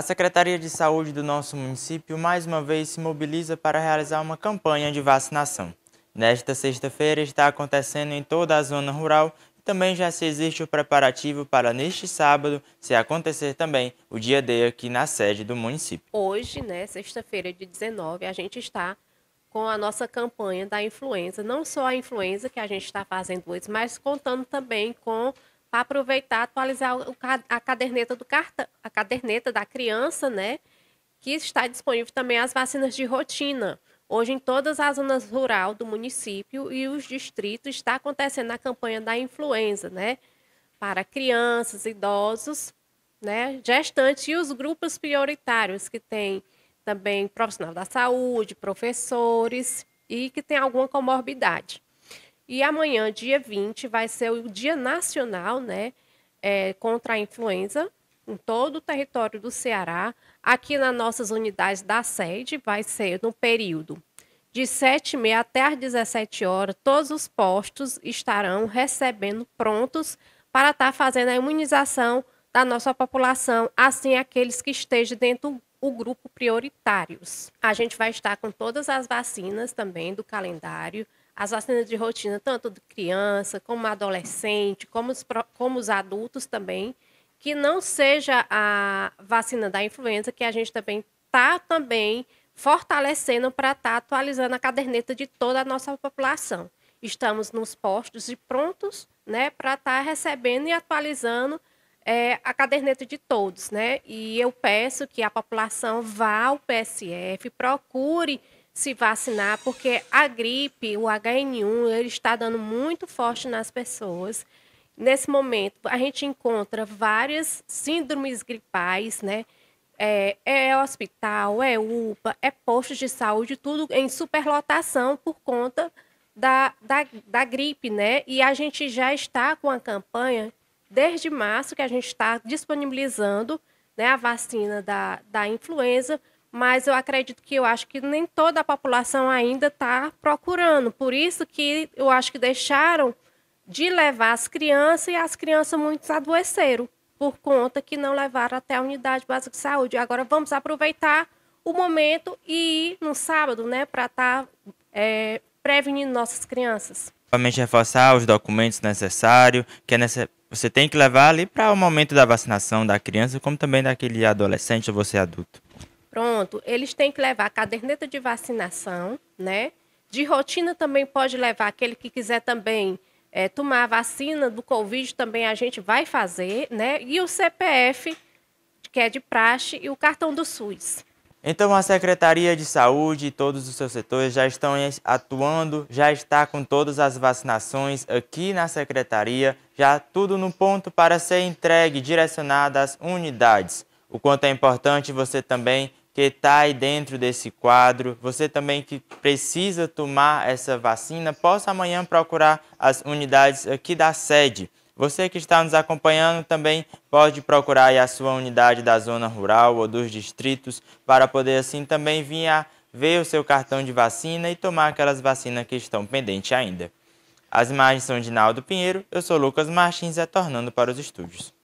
A Secretaria de Saúde do nosso município mais uma vez se mobiliza para realizar uma campanha de vacinação. Nesta sexta-feira está acontecendo em toda a zona rural e também já se existe o preparativo para neste sábado, se acontecer também o dia D aqui na sede do município. Hoje, né, sexta-feira de 19, a gente está com a nossa campanha da influenza, não só a influenza que a gente está fazendo hoje, mas contando também com para aproveitar atualizar o, a caderneta do cartão, a caderneta da criança, né? Que está disponível também as vacinas de rotina. Hoje, em todas as zonas rural do município e os distritos, está acontecendo a campanha da influenza, né? Para crianças, idosos, né? Gestantes e os grupos prioritários, que tem também profissional da saúde, professores e que tem alguma comorbidade. E amanhã, dia 20, vai ser o Dia Nacional né, é, contra a Influenza em todo o território do Ceará. Aqui nas nossas unidades da sede vai ser no período de 7h30 até às 17 horas, todos os postos estarão recebendo prontos para estar tá fazendo a imunização da nossa população, assim aqueles que estejam dentro o grupo prioritários. A gente vai estar com todas as vacinas também do calendário as vacinas de rotina, tanto de criança, como adolescente, como os, como os adultos também, que não seja a vacina da influenza, que a gente também está também fortalecendo para estar tá atualizando a caderneta de toda a nossa população. Estamos nos postos e prontos né, para estar tá recebendo e atualizando é, a caderneta de todos. Né? E eu peço que a população vá ao PSF, procure se vacinar, porque a gripe, o HN1, ele está dando muito forte nas pessoas. Nesse momento, a gente encontra várias síndromes gripais, né? É, é, hospital, é UPA, é postos de saúde, tudo em superlotação por conta da, da, da gripe, né? E a gente já está com a campanha desde março que a gente está disponibilizando né, a vacina da, da influenza mas eu acredito que eu acho que nem toda a população ainda está procurando. Por isso que eu acho que deixaram de levar as crianças e as crianças muitos adoeceram por conta que não levaram até a unidade básica de saúde. Agora vamos aproveitar o momento e ir no sábado, né, para estar tá, é, prevenindo nossas crianças. Novamente reforçar os documentos necessários, que é você tem que levar ali para o momento da vacinação da criança, como também daquele adolescente ou você adulto. Pronto, eles têm que levar a caderneta de vacinação, né? De rotina também pode levar aquele que quiser também é, tomar a vacina do Covid, também a gente vai fazer, né? E o CPF, que é de praxe, e o cartão do SUS. Então a Secretaria de Saúde e todos os seus setores já estão atuando, já está com todas as vacinações aqui na Secretaria, já tudo no ponto para ser entregue, direcionado às unidades. O quanto é importante você também que está aí dentro desse quadro, você também que precisa tomar essa vacina, possa amanhã procurar as unidades aqui da sede. Você que está nos acompanhando também pode procurar a sua unidade da zona rural ou dos distritos para poder assim também vir a ver o seu cartão de vacina e tomar aquelas vacinas que estão pendentes ainda. As imagens são de Naldo Pinheiro, eu sou Lucas Martins, retornando para os estúdios.